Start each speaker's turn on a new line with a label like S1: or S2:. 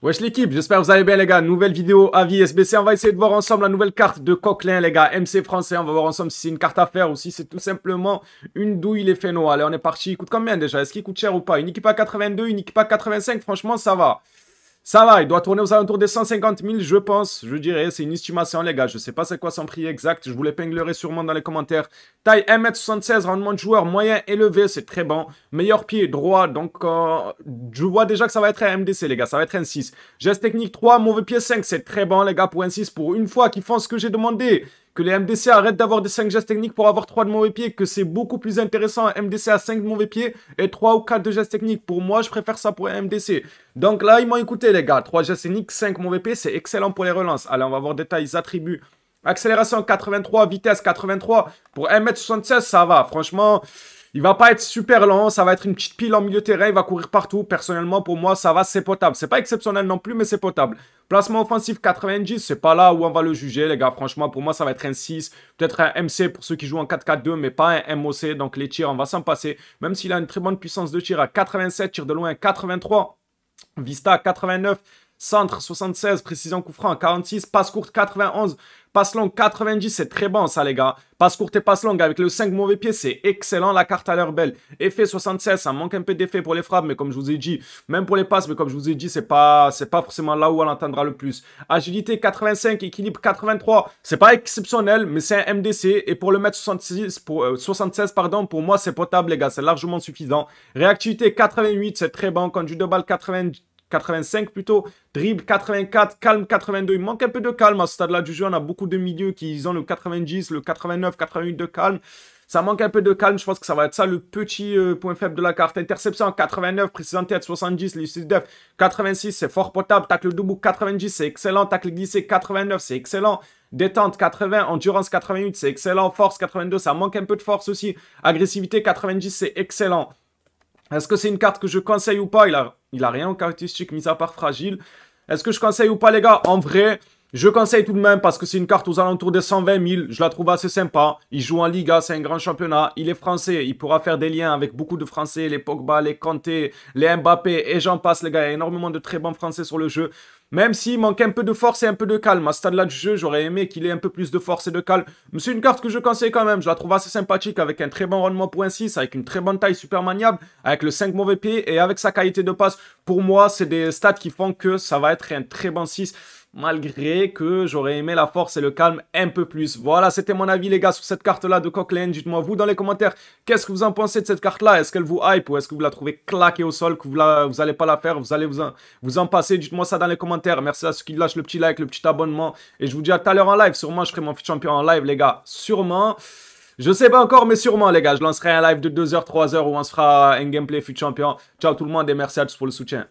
S1: Wesh l'équipe, j'espère que vous allez bien les gars, nouvelle vidéo avis SBC, on va essayer de voir ensemble la nouvelle carte de Coquelin les gars, MC français, on va voir ensemble si c'est une carte à faire ou si c'est tout simplement une douille les noir. allez on est parti, il coûte combien déjà, est-ce qu'il coûte cher ou pas, une équipe à 82, une équipe à 85, franchement ça va, ça va, il doit tourner aux alentours des 150 000, je pense. Je dirais, c'est une estimation, les gars. Je sais pas c'est quoi son prix exact. Je vous l'épinglerai sûrement dans les commentaires. Taille 1m76, rendement de joueur moyen élevé, c'est très bon. Meilleur pied droit, donc euh, je vois déjà que ça va être un MDC, les gars. Ça va être un 6. Geste technique 3, mauvais pied 5, c'est très bon, les gars, pour un 6. Pour une fois qu'ils font ce que j'ai demandé, que les MDC arrêtent d'avoir des 5 gestes techniques pour avoir 3 de mauvais pieds, que c'est beaucoup plus intéressant un MDC à 5 de mauvais pieds et 3 ou 4 de gestes techniques. Pour moi, je préfère ça pour un MDC. Donc là, ils m'ont écouté, les gars. 3 gestes techniques, 5 mauvais pieds, c'est excellent pour les relances. Allez, on va voir détails, attributs. Accélération 83, vitesse 83. Pour 1m76, ça va. Franchement, il va pas être super long, ça va être une petite pile en milieu terrain, il va courir partout. Personnellement, pour moi, ça va, c'est potable. C'est pas exceptionnel non plus, mais c'est potable. Placement offensif 90, c'est pas là où on va le juger, les gars. Franchement, pour moi, ça va être un 6, peut-être un MC pour ceux qui jouent en 4-4-2, mais pas un MOC. Donc les tirs, on va s'en passer. Même s'il a une très bonne puissance de tir à 87, tir de loin 83, Vista 89. Centre 76, précision coup 46, passe courte 91, passe longue 90, c'est très bon ça les gars. Passe courte et passe longue avec le 5 mauvais pieds c'est excellent, la carte à l'air belle. Effet 76, ça manque un peu d'effet pour les frappes, mais comme je vous ai dit, même pour les passes, mais comme je vous ai dit, c'est pas, c'est pas forcément là où on entendra le plus. Agilité 85, équilibre 83, c'est pas exceptionnel, mais c'est un MDC. Et pour le mettre 76, euh, pardon, pour moi c'est potable les gars, c'est largement suffisant. Réactivité 88, c'est très bon, conduit de balle 90. 85 plutôt, dribble 84, calme 82. Il manque un peu de calme à ce stade-là du jeu. On a beaucoup de milieux qui ont le 90, le 89, 88 de calme. Ça manque un peu de calme. Je pense que ça va être ça le petit euh, point faible de la carte. Interception 89, précision tête 70, lucide 9, 86, c'est fort potable. Tacle debout 90, c'est excellent. Tacle glissé 89, c'est excellent. Détente 80, endurance 88, c'est excellent. Force 82, ça manque un peu de force aussi. Agressivité 90, c'est excellent. Est-ce que c'est une carte que je conseille ou pas il a, il a rien en caractéristique, mis à part fragile. Est-ce que je conseille ou pas, les gars En vrai, je conseille tout de même parce que c'est une carte aux alentours des 120 000. Je la trouve assez sympa. Il joue en Liga, c'est un grand championnat. Il est français, il pourra faire des liens avec beaucoup de Français. Les Pogba, les Kanté, les Mbappé et j'en passe, les gars. Il y a énormément de très bons Français sur le jeu. Même s'il manque un peu de force et un peu de calme. À ce stade-là du jeu, j'aurais aimé qu'il ait un peu plus de force et de calme. Mais c'est une carte que je conseille quand même. Je la trouve assez sympathique avec un très bon rendement pour un 6, avec une très bonne taille super maniable, avec le 5 mauvais pied et avec sa qualité de passe. Pour moi, c'est des stats qui font que ça va être un très bon 6 malgré que j'aurais aimé la force et le calme un peu plus. Voilà, c'était mon avis les gars sur cette carte-là de Cochrane. Dites-moi vous dans les commentaires, qu'est-ce que vous en pensez de cette carte-là Est-ce qu'elle vous hype ou est-ce que vous la trouvez claquée au sol, que vous, la, vous allez pas la faire, vous allez vous en, vous en passer Dites-moi ça dans les commentaires. Merci à ceux qui lâchent le petit like, le petit abonnement. Et je vous dis à tout à l'heure en live. Sûrement, je ferai mon futur champion en live les gars. Sûrement. Je sais pas encore, mais sûrement, les gars. Je lancerai un live de 2h, 3h où on se fera un gameplay fut champion. Ciao tout le monde et merci à tous pour le soutien.